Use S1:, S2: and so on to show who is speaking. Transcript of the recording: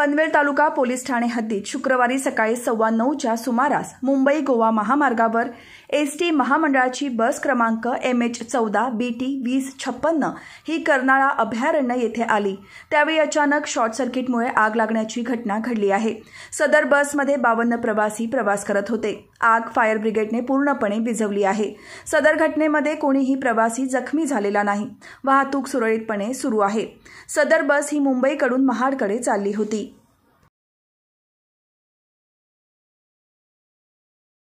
S1: पनवेल तालुका police Thane हद्दीत शुक्रवारी सकाळी सव्वा नऊच्या सुमारास मुंबई गोवा महामार्गावर एसटी महामंडळाची बस क्रमांक एम एच चौदा बी टी वीस छप्पन्न ही कर्नाळा अभयारण्य येथे आली त्यावेळी अचानक शॉर्ट सर्किटमुळे आग लागण्याची घटना घडली आहे सदर बसमध्ये बावन्न प्रवासी प्रवास करत होते आग फायर ब्रिगेडने पूर्णपणे विझवली आहे सदर घटनेमध्ये कोणीही प्रवासी जखमी झालेला नाही वाहतूक सुरळीतपणे सुरू आहे सदर बस ही मुंबईकडून महाडकडे चालली
S2: होती